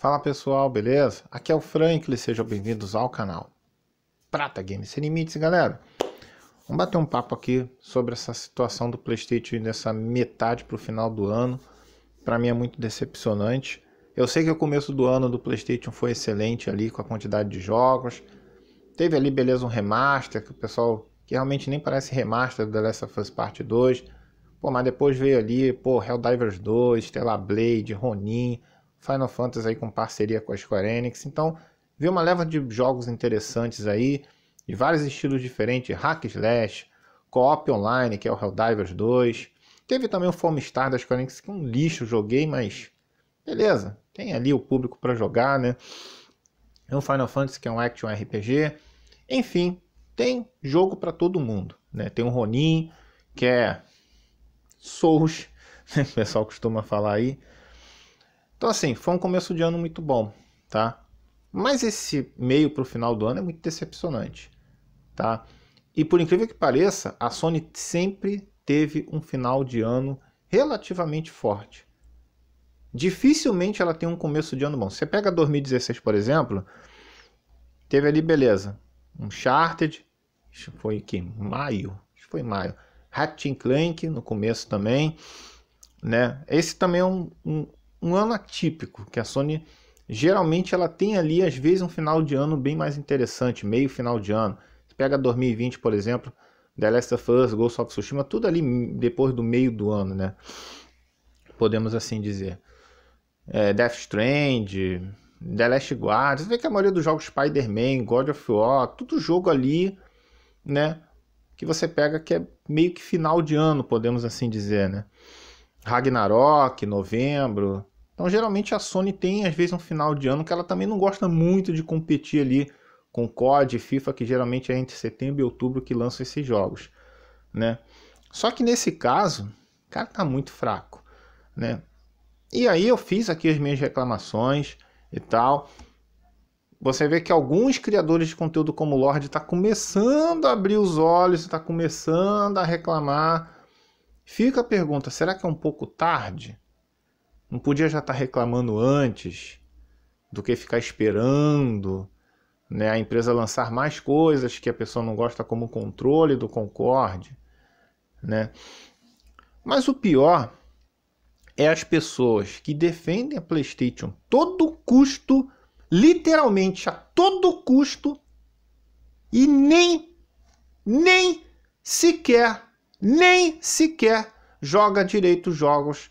Fala pessoal, beleza? Aqui é o Franklin, sejam bem-vindos ao canal Prata Games Sem Limites, galera. Vamos bater um papo aqui sobre essa situação do PlayStation nessa metade para o final do ano. Para mim é muito decepcionante. Eu sei que o começo do ano do PlayStation foi excelente ali com a quantidade de jogos. Teve ali, beleza, um remaster que o pessoal que realmente nem parece remaster do The Last of Us Part 2. Pô, mas depois veio ali, pô, Helldivers 2, Stellar Blade, Ronin Final Fantasy aí com parceria com a Square Enix. Então, viu uma leva de jogos interessantes aí, de vários estilos diferentes, hack slash, co-op online, que é o Helldivers 2. Teve também o Foam da Square Enix, que é um lixo, joguei, mas beleza, tem ali o público para jogar, né? É um Final Fantasy que é um action RPG. Enfim, tem jogo para todo mundo, né? Tem um Ronin, que é Souls, né? o pessoal costuma falar aí. Então, assim, foi um começo de ano muito bom, tá? Mas esse meio para o final do ano é muito decepcionante, tá? E por incrível que pareça, a Sony sempre teve um final de ano relativamente forte. Dificilmente ela tem um começo de ano bom. Você pega 2016, por exemplo, teve ali, beleza, um Charted, foi que maio, foi maio. Ratchet Clank no começo também, né? Esse também é um, um, um ano atípico, que a Sony geralmente ela tem ali às vezes um final de ano bem mais interessante, meio final de ano. Você pega 2020, por exemplo, The Last of Us, Ghost of Tsushima, tudo ali depois do meio do ano, né? Podemos assim dizer. É, Death Strand, The Last Guard, você vê que a maioria dos jogos Spider-Man, God of War, tudo jogo ali, né? Que você pega que é meio que final de ano, podemos assim dizer, né? Ragnarok, novembro, então, geralmente a Sony tem às vezes um final de ano que ela também não gosta muito de competir ali com COD, FIFA, que geralmente é entre setembro e outubro que lançam esses jogos, né? Só que nesse caso, cara, tá muito fraco, né? E aí eu fiz aqui as minhas reclamações e tal. Você vê que alguns criadores de conteúdo como o Lorde tá começando a abrir os olhos, está começando a reclamar. Fica a pergunta, será que é um pouco tarde? Não podia já estar tá reclamando antes do que ficar esperando né, a empresa lançar mais coisas que a pessoa não gosta, como controle do Concorde. Né? Mas o pior é as pessoas que defendem a PlayStation todo custo, literalmente a todo custo, e nem, nem sequer, nem sequer joga direito os jogos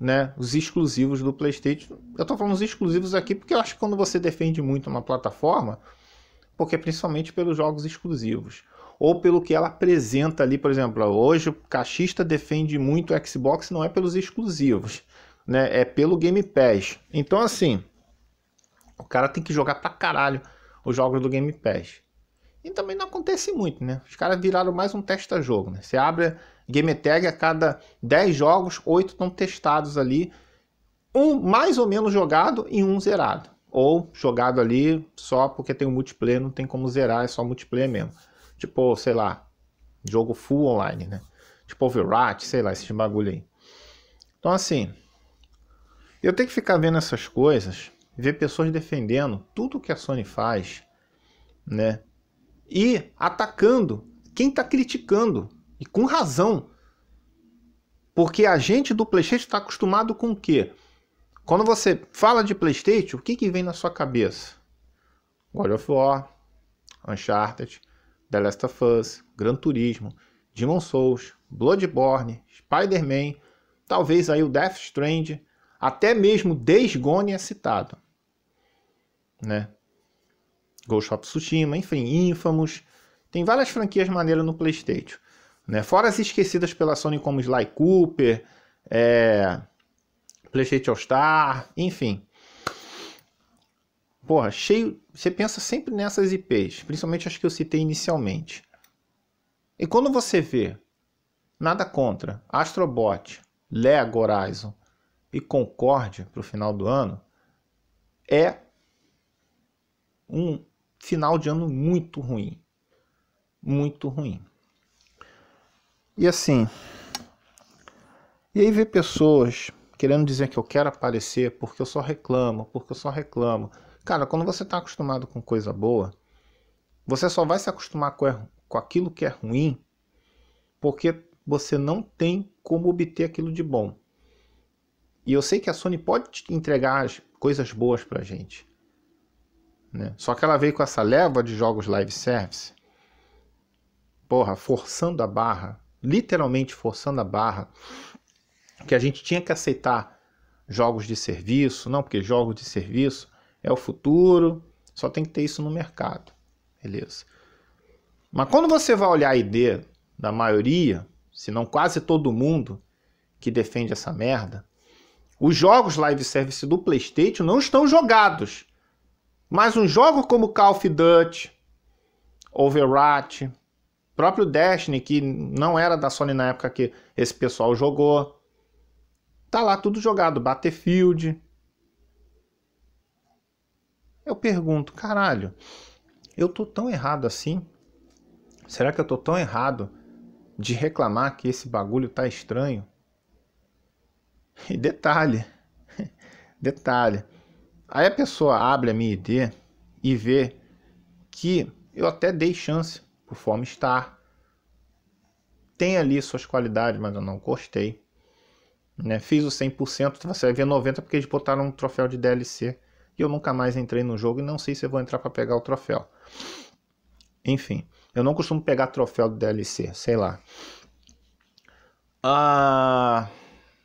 né, os exclusivos do PlayStation. Eu estou falando os exclusivos aqui porque eu acho que quando você defende muito uma plataforma, porque principalmente pelos jogos exclusivos ou pelo que ela apresenta ali, por exemplo, hoje o caixista defende muito o Xbox, não é pelos exclusivos, né? É pelo Game Pass. Então assim, o cara tem que jogar pra caralho os jogos do Game Pass. E também não acontece muito, né? Os caras viraram mais um testa-jogo, né? Você abre Game Tag, a cada 10 jogos, 8 estão testados ali, um mais ou menos jogado e um zerado. Ou jogado ali só porque tem o um multiplayer, não tem como zerar, é só multiplayer mesmo. Tipo, sei lá, jogo full online, né? Tipo Overwatch, sei lá, esses bagulho aí. Então assim, eu tenho que ficar vendo essas coisas, ver pessoas defendendo tudo que a Sony faz, né? E atacando quem tá criticando e com razão. Porque a gente do PlayStation está acostumado com o quê? Quando você fala de PlayStation, o que, que vem na sua cabeça? God of War, Uncharted, The Last of Us, Gran Turismo, Demon Souls, Bloodborne, Spider-Man, talvez aí o Death Strand, até mesmo Days Gone é citado. Né? Ghost of Tsushima, enfim, Infamous. Tem várias franquias maneiras no PlayStation. Né? Fora as esquecidas pela Sony como Sly Cooper, é... PlayStation Star, enfim. Porra, cheio. Você pensa sempre nessas IPs, principalmente as que eu citei inicialmente. E quando você vê, nada contra, Astrobot, Lego Horizon e Concorde para o final do ano, é um final de ano muito ruim. Muito ruim. E assim. E aí ver pessoas querendo dizer que eu quero aparecer porque eu só reclamo, porque eu só reclamo. Cara, quando você está acostumado com coisa boa, você só vai se acostumar com, com aquilo que é ruim porque você não tem como obter aquilo de bom. E eu sei que a Sony pode entregar coisas boas pra gente. Né? Só que ela veio com essa leva de jogos live service, porra, forçando a barra, literalmente forçando a barra, que a gente tinha que aceitar jogos de serviço, não, porque jogos de serviço é o futuro, só tem que ter isso no mercado. Beleza. Mas quando você vai olhar a ID da maioria, se não quase todo mundo que defende essa merda, os jogos live service do PlayStation não estão jogados. Mas um jogo como Call of Duty, Overwatch, próprio Destiny, que não era da Sony na época que esse pessoal jogou. Tá lá tudo jogado, Battlefield. Eu pergunto, caralho, eu tô tão errado assim? Será que eu tô tão errado de reclamar que esse bagulho tá estranho? E detalhe, detalhe. Aí a pessoa abre a minha ID e vê que eu até dei chance por forma estar. Tem ali suas qualidades, mas eu não gostei. Né? Fiz o 100%, você vai ver 90% porque eles botaram um troféu de DLC. E eu nunca mais entrei no jogo e não sei se eu vou entrar para pegar o troféu. Enfim, eu não costumo pegar troféu do DLC, sei lá. Ah,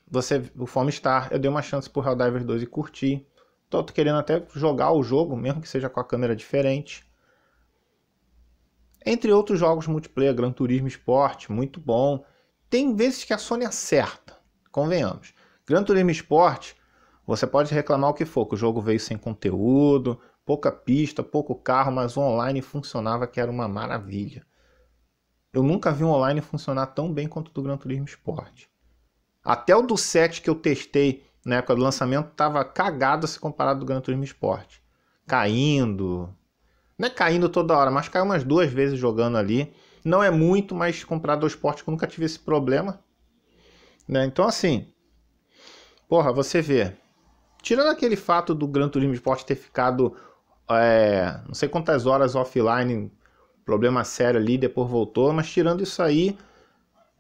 você, o Form Star, eu dei uma chance pro Helldivers 2 e curti. Tô querendo até jogar o jogo, mesmo que seja com a câmera diferente. Entre outros jogos multiplayer, Gran Turismo Sport, muito bom. Tem vezes que a Sony acerta, convenhamos. Gran Turismo Sport, você pode reclamar o que for, que o jogo veio sem conteúdo, pouca pista, pouco carro, mas o online funcionava que era uma maravilha. Eu nunca vi um online funcionar tão bem quanto o do Gran Turismo Sport. Até o do 7 que eu testei na época do lançamento estava cagado se comparado ao do Gran Turismo Sport. Caindo, não é caindo toda hora, mas caiu umas duas vezes jogando ali. Não é muito, mas comprado dois esporte que eu nunca tive esse problema. Né? Então, assim, porra, você vê. Tirando aquele fato do Gran Turismo Esporte ter ficado é, não sei quantas horas offline, problema sério ali, depois voltou, mas tirando isso aí,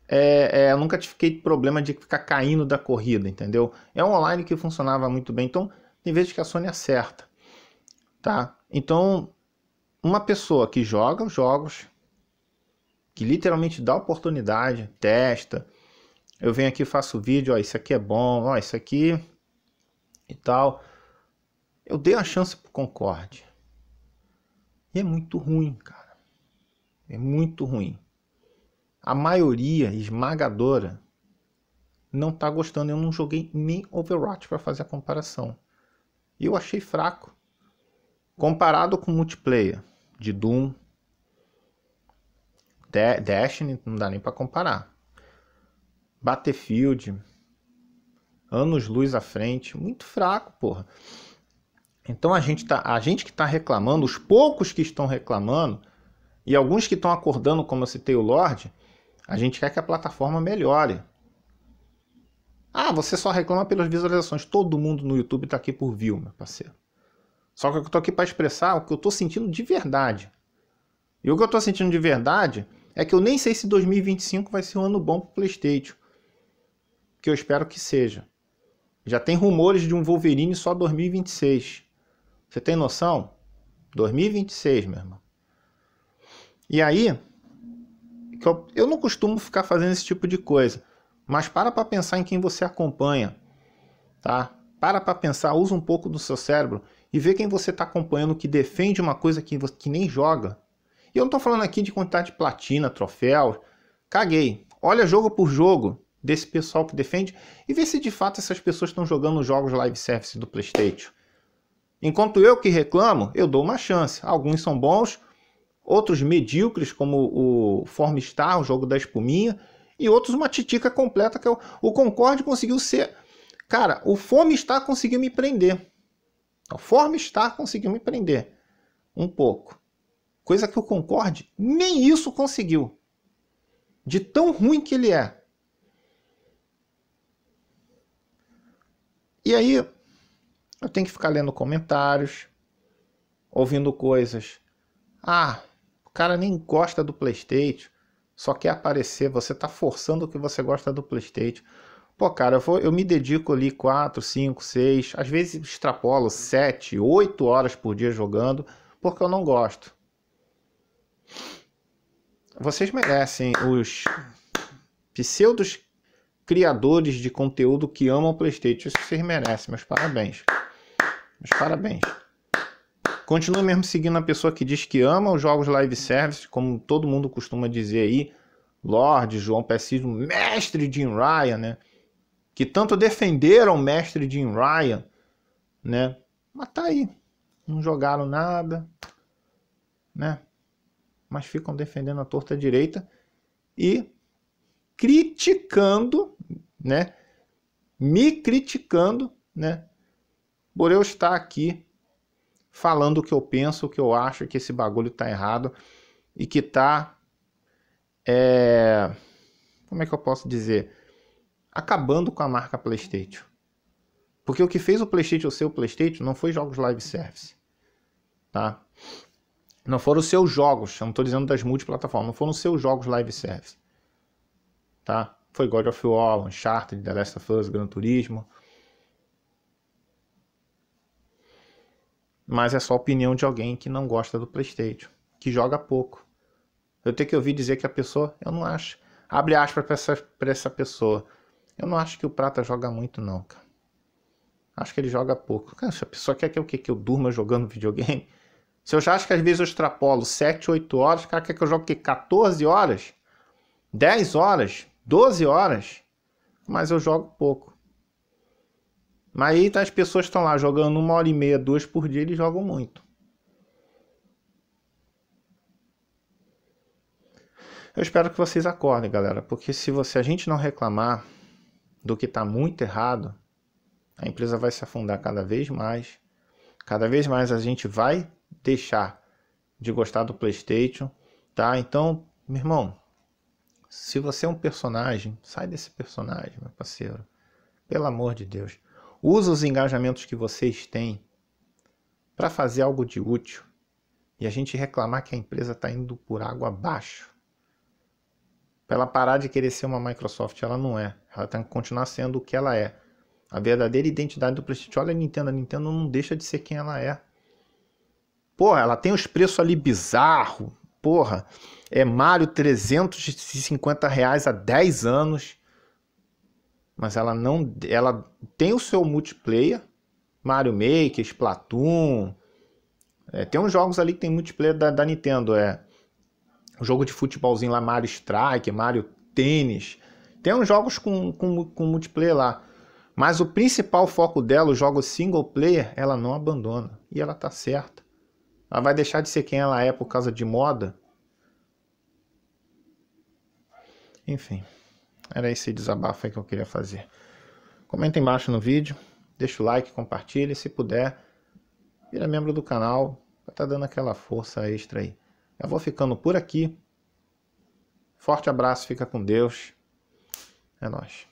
é, é, eu nunca fiquei problema de ficar caindo da corrida, entendeu? É um online que funcionava muito bem, então tem vezes que a Sony acerta, tá? Então, uma pessoa que joga os jogos, que literalmente dá oportunidade, testa. Eu venho aqui, faço vídeo, ó, isso aqui é bom, ó, isso aqui e tal. Eu dei a chance pro Concorde. E é muito ruim, cara. É muito ruim. A maioria esmagadora não tá gostando. Eu não joguei nem Overwatch para fazer a comparação. Eu achei fraco comparado com multiplayer de Doom, de Destiny, não dá nem para comparar. Battlefield, anos luz à frente, muito fraco, porra. Então a gente tá, a gente que está reclamando, os poucos que estão reclamando e alguns que estão acordando, como eu citei o Lorde, a gente quer que a plataforma melhore. Ah, você só reclama pelas visualizações. Todo mundo no YouTube está aqui por view, meu parceiro. Só que eu estou aqui para expressar o que eu estou sentindo de verdade. E o que eu estou sentindo de verdade é que eu nem sei se 2025 vai ser um ano bom para o PlayStation. Que eu espero que seja. Já tem rumores de um Wolverine só 2026. Você tem noção? 2026, meu irmão. E aí, eu não costumo ficar fazendo esse tipo de coisa, mas para para pensar em quem você acompanha, tá? Para para pensar, usa um pouco do seu cérebro e ver quem você está acompanhando que defende uma coisa que, que nem joga. E eu não estou falando aqui de quantidade de platina, troféu, caguei. Olha jogo por jogo desse pessoal que defende e vê se de fato essas pessoas estão jogando os jogos live service do PlayStation. Enquanto eu que reclamo, eu dou uma chance. Alguns são bons, outros medíocres, como o Formstar, o jogo da espuminha, e outros uma titica completa que eu, o Concorde conseguiu ser. Cara, o Formstar conseguiu me prender. A forma estar conseguiu me prender um pouco. Coisa que o Concorde nem isso conseguiu. De tão ruim que ele é. E aí eu tenho que ficar lendo comentários, ouvindo coisas. Ah, o cara nem gosta do PlayStation, só quer aparecer. Você está forçando que você gosta do PlayStation. Pô, cara, eu, vou, eu me dedico ali 4, 5, 6, às vezes extrapolo 7, 8 horas por dia jogando, porque eu não gosto. Vocês merecem os pseudos criadores de conteúdo que amam o PlayStation. Isso vocês merecem, meus parabéns. Meus parabéns. Continuo mesmo seguindo a pessoa que diz que ama os jogos live service, como todo mundo costuma dizer aí. Lorde, João Pessismo, mestre Jim Ryan, né? que tanto defenderam o mestre Jim Ryan, né? Mas tá aí, não jogaram nada, né? Mas ficam defendendo a torta direita e criticando, né? Me criticando, né? Por eu estar aqui falando o que eu penso, o que eu acho, que esse bagulho tá errado e que tá é... como é que eu posso dizer? acabando com a marca PlayStation. Porque o que fez o PlayStation ser o PlayStation não foi jogos live service, tá? Não foram os seus jogos, eu não estou dizendo das multiplataformas, não foram os seus jogos live service, tá? Foi God of War, Uncharted, The Last of Us, Gran Turismo. Mas é só a opinião de alguém que não gosta do PlayStation, que joga pouco. Eu tenho que ouvir dizer que a pessoa, eu não acho. Abre aspas para essa, essa pessoa. Eu não acho que o Prata joga muito, não, cara. Acho que ele joga pouco. Cara, se a pessoa quer que eu, que, que eu durma jogando videogame, se eu já acho que às vezes eu extrapolo 7, 8 horas, o cara quer que eu jogue que 14 horas, 10 horas, 12 horas, mas eu jogo pouco. Mas aí tá, as pessoas estão lá jogando uma hora e meia, duas por dia, eles jogam muito. Eu espero que vocês acordem, galera, porque se você a gente não reclamar, do que está muito errado, a empresa vai se afundar cada vez mais. Cada vez mais a gente vai deixar de gostar do PlayStation, tá? Então, meu irmão, se você é um personagem, sai desse personagem, meu parceiro. Pelo amor de Deus, usa os engajamentos que vocês têm para fazer algo de útil. E a gente reclamar que a empresa está indo por água abaixo para ela parar de querer ser uma Microsoft. Ela não é. Ela tem que continuar sendo o que ela é. A verdadeira identidade do PlayStation. Olha a Nintendo. A Nintendo não deixa de ser quem ela é. Porra, ela tem os preços ali bizarro. Porra, é Mario 350 reais há 10 anos. Mas ela não. Ela tem o seu multiplayer. Mario Maker, Splatoon. É, tem uns jogos ali que tem multiplayer da, da Nintendo. É jogo de futebolzinho lá, Mario Strike, Mario Tênis. Tem uns jogos com, com, com multiplayer lá. Mas o principal foco dela, o jogo single player, ela não abandona. E ela tá certa. Ela vai deixar de ser quem ela é por causa de moda? Enfim, era esse desabafo aí que eu queria fazer. Comenta embaixo no vídeo, deixa o like, compartilha, se puder, vira membro do canal, tá dando aquela força extra aí. Eu vou ficando por aqui. Forte abraço, fica com Deus. É nóis.